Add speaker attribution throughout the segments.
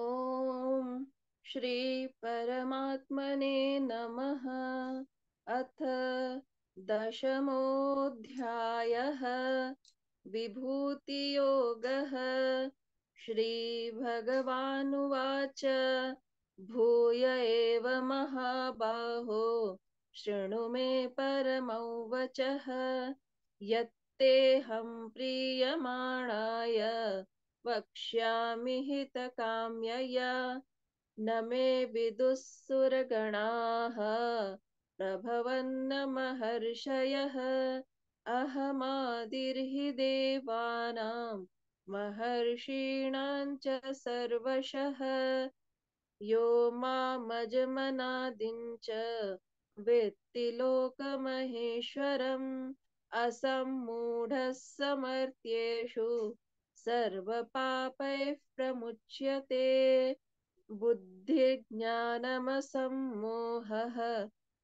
Speaker 1: ओम श्री परमात्मने नमः अथ दशमोऽध्यायः विभूतियोगः श्रीभगवानुवाच भूय एव महाबाहो शृणु मे परमौ वचः यत्तेऽहं प्रीयमाणाय वक्ष्यामि हितकाम्यया न मे विदुःसुरगणाः प्रभवन्न महर्षयः अहमादिर्हि देवानां महर्षीणां च सर्वशः यो मामजमनादिं च वेत्ति लोकमहेश्वरम् असम्मूढः समर्थ्येषु सर्व प्रमुच्यते बुद्धिर्ज्ञानमसम्मोहः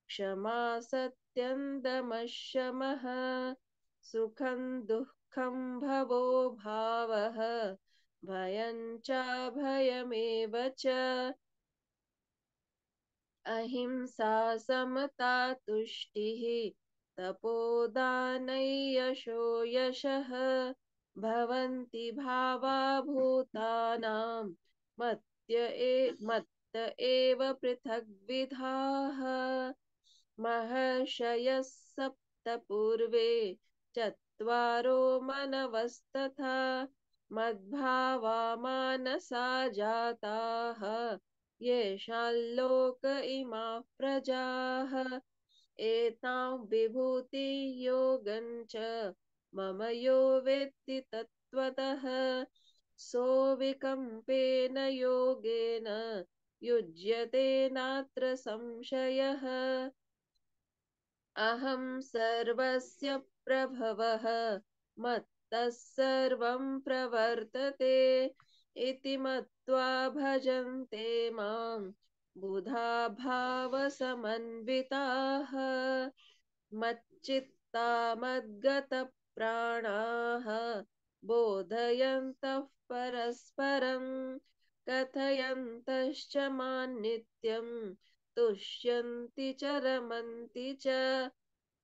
Speaker 1: क्षमा सत्यन्दमशमः सुखं दुखम भवो भाव भयं चाभयमेव च अहिंसा समता तपोदान यशो यशः भवन्ति मत्य ए मत्त एव पृथग्विधाः महर्षयः सप्तपूर्वे चत्वारो मनवस्तथा मद्भावा मानसा जाताः येषाल्लोक इमा प्रजाः एतां विभूतियोगं च मम यो वेत्ति तत्त्वतः विकम्पेन योगेन युज्यते नात्र संशयः अहं सर्वस्य प्रभवः मत्तः सर्वं प्रवर्तते इति मत्वा भजन्ते मां बुधा भावसमन्विताः मच्चित्ता मद्गतः प्राणाः बोधयन्तः परस्परम् कथयन्तश्च मान्नित्यम् तुष्यन्ति च रमन्ति च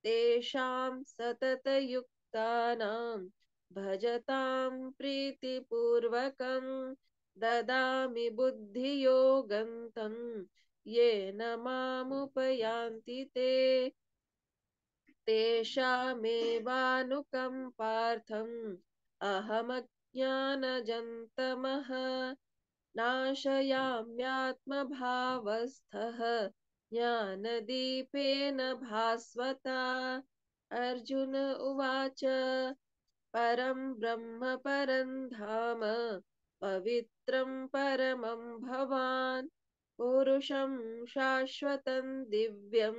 Speaker 1: तेषां सततयुक्तानां भजतां प्रीतिपूर्वकं ददामि बुद्धियोगन्तं येन मामुपयान्ति ते तेषामेवानुकम्पार्थम् अहमज्ञानजन्तमः नाशयाम्यात्मभावस्थः ज्ञानदीपेन भास्वता अर्जुन उवाच परं ब्रह्म परं धाम पवित्रं परमं भवान् पुरुषं शाश्वतं दिव्यं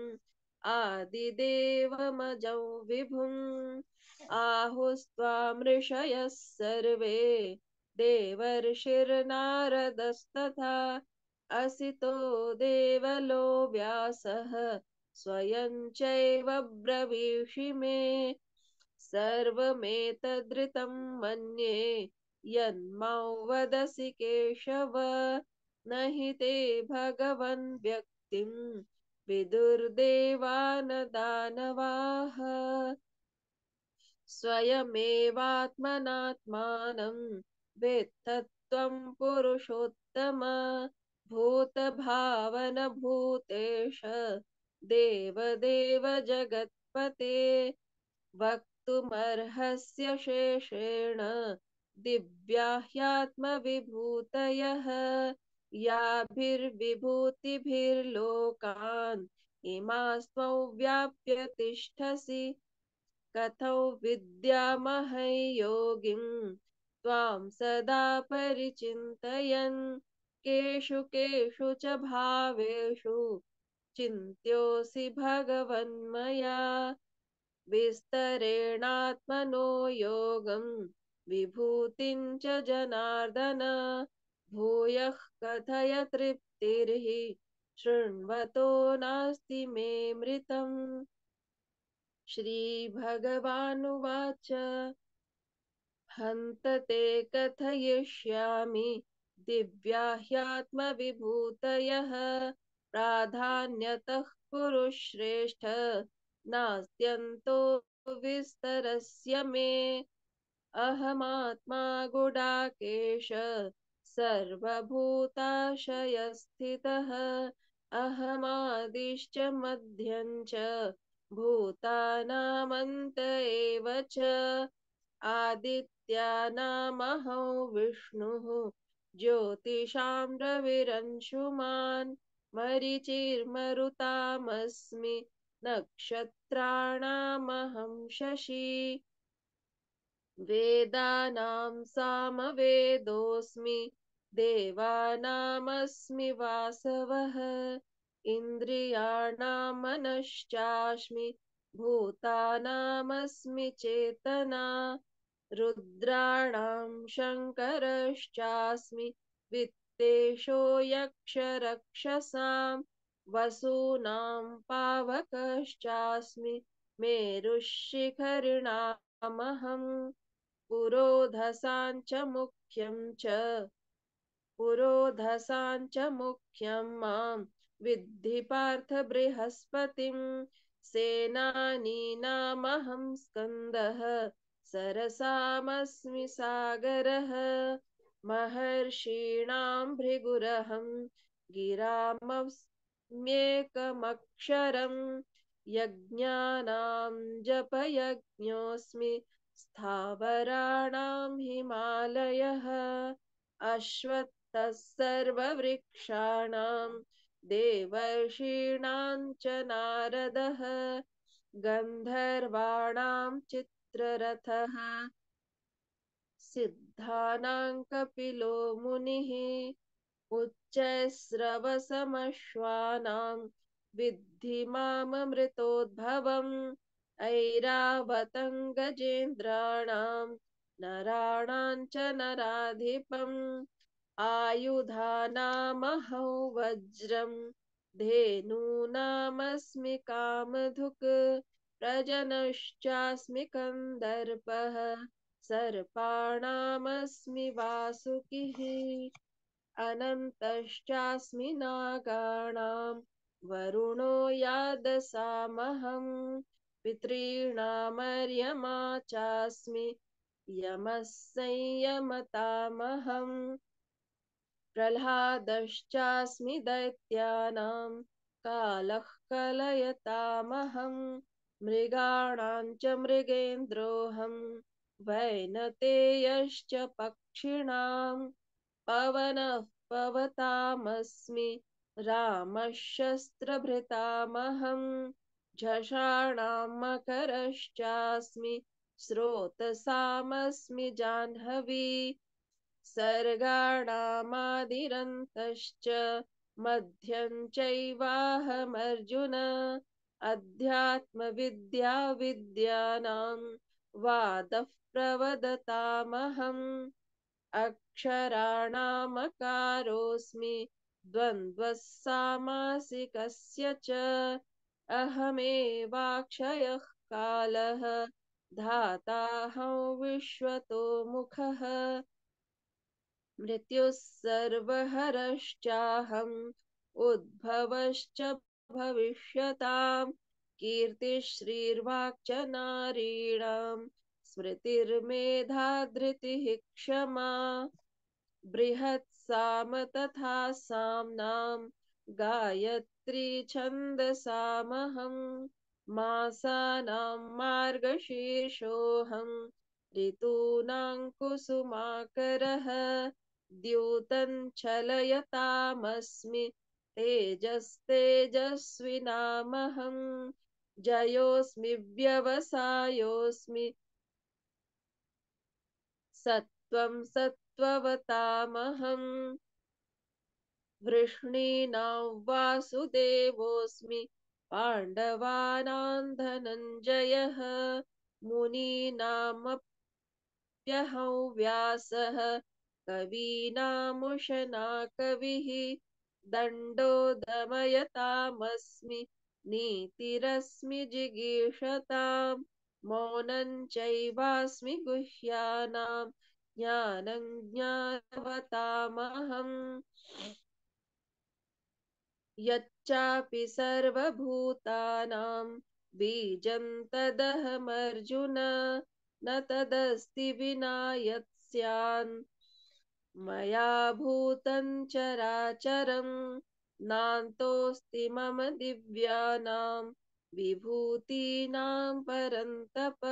Speaker 1: आदिदेवमजौ विभुम् आहुस्त्वामृषयः सर्वे देवर्षिर्नारदस्तथा असितो देवलो व्यासः स्वयं चैव ब्रवीषि मे सर्वमेतदृतं मन्ये यन्मौ वदसि केशव न हि ते भगवन् व्यक्तिम् विदुर्देवान दानवाः स्वयमेवात्मनात्मानं वेत्तत्वं पुरुषोत्तम भूतभावनभूतेश देवदेव जगत्पते वक्तुमर्हस्य शेषेण दिव्या ह्यात्मविभूतयः याभिर्विभूतिभिर्लोकान् इमास्मौ व्याप्य तिष्ठसि कथौ विद्यामहै योगिम् त्वां सदा परिचिन्तयन् केषु केषु च भावेषु चिन्त्योऽसि भगवन्मया विस्तरेणात्मनो योगं विभूतिं च जनार्दन भूय कथय तृप्तिर्हि शृण्वतो नास्ति मे मृतम् श्रीभगवानुवाच हन्त ते कथयिष्यामि दिव्याह्यात्मविभूतयः प्राधान्यतः कुरुश्रेष्ठ नास्त्यन्तो विस्तरस्य मे अहमात्मा गुडाकेश सर्वभूताशयस्थितः अहमादिश्च मध्यं च भूतानामन्त एव च आदित्यानामहौ विष्णुः ज्योतिषां रविरंशुमान् मरिचिर्मरुतामस्मि नक्षत्राणामहं शशी वेदानां सामवेदोऽस्मि देवानामस्मि वासवः इन्द्रियाणां भूतानामस्मि चेतना रुद्राणां शङ्करश्चास्मि वित्तेशो यक्षरक्षसां वसूनां पावकश्चास्मि मेरुशिखरिणामहं पुरोधसां च मुख्यं च पुरोधसाञ्च मुख्यं मां विद्धि पार्थ बृहस्पतिं सेनानीनामहं स्कन्दः सरसामस्मि सागरः महर्षीणां भृगुरहं गिरामस्म्येकमक्षरं यज्ञानां जपयज्ञोऽस्मि स्थावराणां हिमालयः अश्वत् तस्सर्ववृक्षाणां देवर्षीणां च नारदः गन्धर्वाणां चित्ररथः सिद्धानां कपिलो मुनिः उच्चैस्रवसमश्वानां विद्धि मामृतोद्भवम् ऐरावतं गजेन्द्राणां नराणां च नराधिपम् आयुधानामहौ वज्रम् धेनूनामस्मि कामधुक् प्रजनश्चास्मि कन्दर्पः सर्पाणामस्मि वासुकिः अनन्तश्चास्मि नागाणां वरुणो यादसामहं पितॄणामर्यमा चास्मि यमः संयमतामहम् प्रह्लादश्चास्मि दैत्यानां कालः कलयतामहं मृगाणां च मृगेन्द्रोऽहं वैनतेयश्च पक्षिणां पवनः पवतामस्मि रामशस्त्रभृतामहं झषाणां मकरश्चास्मि स्रोतसामस्मि जाह्नवी सर्गाणामादिरन्तश्च मध्यं चैवाहमर्जुन अध्यात्मविद्या विद्यानां वादः प्रवदतामहम् अक्षराणामकारोऽस्मि द्वन्द्वः सामासिकस्य च अहमेवाक्षयः कालः धाताहं विश्वतो मुखः मृत्युः सर्वहरश्चाहम् उद्भवश्च भविष्यताम् कीर्तिश्रीर्वाक्च नारीणाम् स्मृतिर्मेधा धृतिः क्षमा बृहत् साम तथा साम्नाम् गायत्री छन्दसामहम् मासानां मार्गशीर्षोऽहम् ऋतूनां कुसुमाकरः द्यूतं चलयतामस्मि तेजस्तेजस्विनामहं जयोऽस्मि व्यवसायोऽस्मि सत्त्वं सत्त्ववतामहम् वृष्णीनां वासुदेवोऽस्मि पाण्डवानां धनञ्जयः मुनीनामप्यहं व्यासः कवीनामुशना कविः दण्डो दमयतामस्मि नीतिरस्मि जिगीषताम् मौनं चैवास्मि गुह्यानां ज्ञानं यच्चापि तदहमर्जुन न तदस्ति विना यत् स्यान् मया भूतं चराचरं नान्तोऽस्ति मम दिव्यानां विभूतीनां परन्तप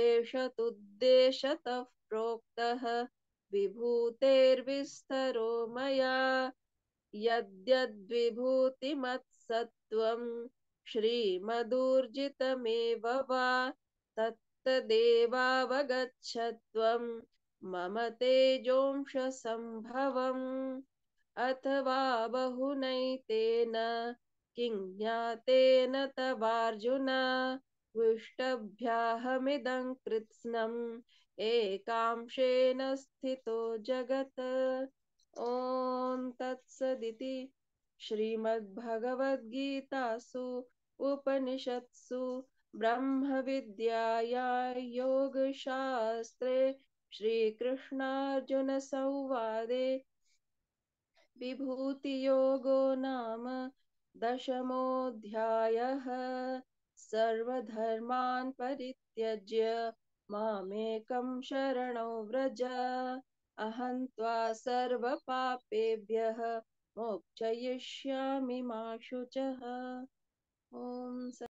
Speaker 1: एष तुद्देशतः प्रोक्तः विभूतेर्विस्तरो मया यद्यद्विभूतिमत्सत्त्वं श्रीमदूर्जितमेव वा तत्तदेवावगच्छत्वम् मम तेजोंशसम्भवम् अथवा बहुनैतेन किं ज्ञातेन तवार्जुन विष्टभ्याहमिदं कृत्स्नम् एकांशेन स्थितो जगत् ॐ तत्सदिति श्रीमद्भगवद्गीतासु उपनिषत्सु ब्रह्मविद्याया योगशास्त्रे श्रीकृष्णार्जुनसंवादे विभूतियोगो नाम दशमोऽध्यायः सर्वधर्मान् परित्यज्य मामेकं शरणो व्रज अहं त्वा सर्वपापेभ्यः मोक्षयिष्यामि मा शुचः ॐ